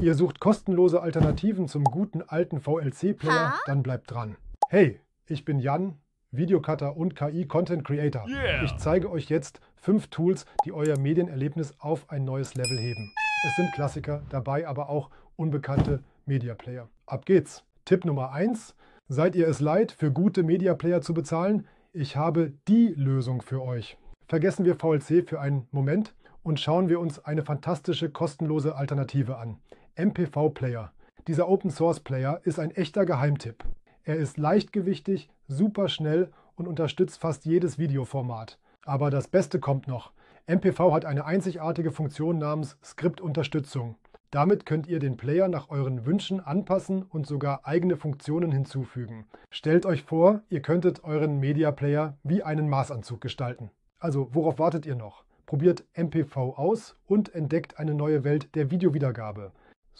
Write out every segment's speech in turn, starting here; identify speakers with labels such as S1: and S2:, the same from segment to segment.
S1: Ihr sucht kostenlose Alternativen zum guten alten VLC-Player? Dann bleibt dran. Hey, ich bin Jan, Videocutter und KI-Content-Creator. Yeah. Ich zeige euch jetzt fünf Tools, die euer Medienerlebnis auf ein neues Level heben. Es sind Klassiker, dabei aber auch unbekannte Media Player. Ab geht's! Tipp Nummer 1. Seid ihr es leid, für gute Media Player zu bezahlen? Ich habe die Lösung für euch. Vergessen wir VLC für einen Moment und schauen wir uns eine fantastische kostenlose Alternative an. MPV Player. Dieser Open Source Player ist ein echter Geheimtipp. Er ist leichtgewichtig, super schnell und unterstützt fast jedes Videoformat. Aber das Beste kommt noch. MPV hat eine einzigartige Funktion namens Skriptunterstützung. Damit könnt ihr den Player nach euren Wünschen anpassen und sogar eigene Funktionen hinzufügen. Stellt euch vor, ihr könntet euren Media Player wie einen Maßanzug gestalten. Also, worauf wartet ihr noch? Probiert MPV aus und entdeckt eine neue Welt der Videowiedergabe.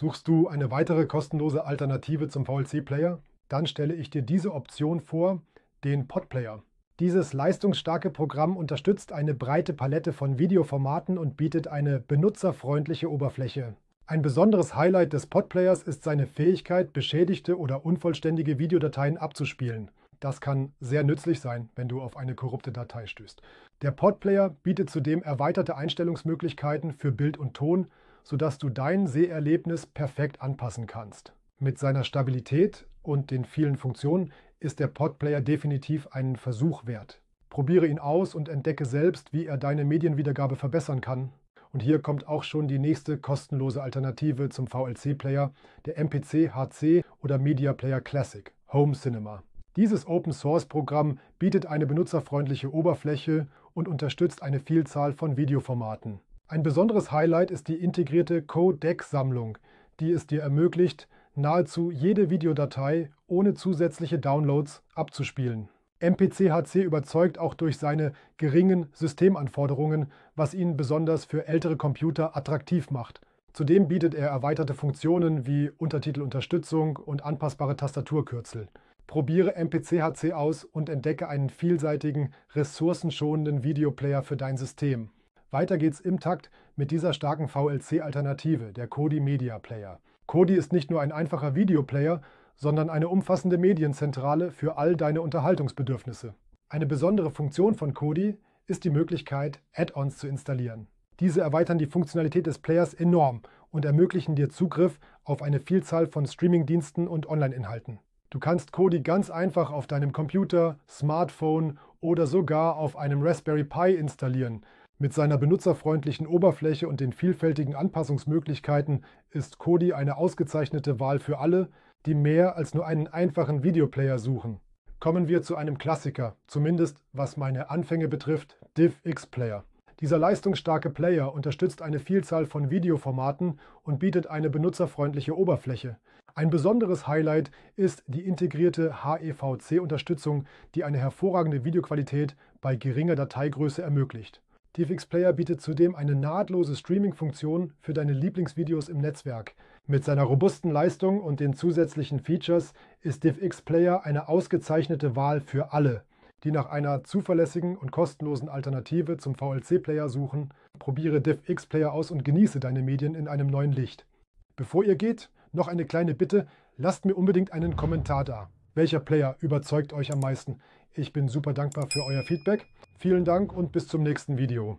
S1: Suchst du eine weitere kostenlose Alternative zum VLC-Player? Dann stelle ich dir diese Option vor, den Podplayer. Dieses leistungsstarke Programm unterstützt eine breite Palette von Videoformaten und bietet eine benutzerfreundliche Oberfläche. Ein besonderes Highlight des Podplayers ist seine Fähigkeit, beschädigte oder unvollständige Videodateien abzuspielen. Das kann sehr nützlich sein, wenn du auf eine korrupte Datei stößt. Der Podplayer bietet zudem erweiterte Einstellungsmöglichkeiten für Bild und Ton, sodass du dein Seherlebnis perfekt anpassen kannst. Mit seiner Stabilität und den vielen Funktionen ist der Podplayer definitiv einen Versuch wert. Probiere ihn aus und entdecke selbst, wie er deine Medienwiedergabe verbessern kann. Und hier kommt auch schon die nächste kostenlose Alternative zum VLC-Player, der MPC HC oder Media Player Classic, Home Cinema. Dieses Open-Source-Programm bietet eine benutzerfreundliche Oberfläche und unterstützt eine Vielzahl von Videoformaten. Ein besonderes Highlight ist die integrierte Codec-Sammlung, die es dir ermöglicht, nahezu jede Videodatei ohne zusätzliche Downloads abzuspielen. MPCHC überzeugt auch durch seine geringen Systemanforderungen, was ihn besonders für ältere Computer attraktiv macht. Zudem bietet er erweiterte Funktionen wie Untertitelunterstützung und anpassbare Tastaturkürzel. Probiere MPCHC aus und entdecke einen vielseitigen, ressourcenschonenden Videoplayer für dein System. Weiter geht's im Takt mit dieser starken VLC-Alternative, der Kodi Media Player. Kodi ist nicht nur ein einfacher Videoplayer, sondern eine umfassende Medienzentrale für all deine Unterhaltungsbedürfnisse. Eine besondere Funktion von Kodi ist die Möglichkeit, Add-ons zu installieren. Diese erweitern die Funktionalität des Players enorm und ermöglichen dir Zugriff auf eine Vielzahl von Streamingdiensten und Online-Inhalten. Du kannst Kodi ganz einfach auf deinem Computer, Smartphone oder sogar auf einem Raspberry Pi installieren – mit seiner benutzerfreundlichen Oberfläche und den vielfältigen Anpassungsmöglichkeiten ist Kodi eine ausgezeichnete Wahl für alle, die mehr als nur einen einfachen Videoplayer suchen. Kommen wir zu einem Klassiker, zumindest was meine Anfänge betrifft, DivX Player. Dieser leistungsstarke Player unterstützt eine Vielzahl von Videoformaten und bietet eine benutzerfreundliche Oberfläche. Ein besonderes Highlight ist die integrierte HEVC-Unterstützung, die eine hervorragende Videoqualität bei geringer Dateigröße ermöglicht. DFX Player bietet zudem eine nahtlose Streaming-Funktion für deine Lieblingsvideos im Netzwerk. Mit seiner robusten Leistung und den zusätzlichen Features ist DivX Player eine ausgezeichnete Wahl für alle, die nach einer zuverlässigen und kostenlosen Alternative zum VLC-Player suchen. Probiere DivX Player aus und genieße deine Medien in einem neuen Licht. Bevor ihr geht, noch eine kleine Bitte, lasst mir unbedingt einen Kommentar da. Welcher Player überzeugt euch am meisten? Ich bin super dankbar für euer Feedback. Vielen Dank und bis zum nächsten Video.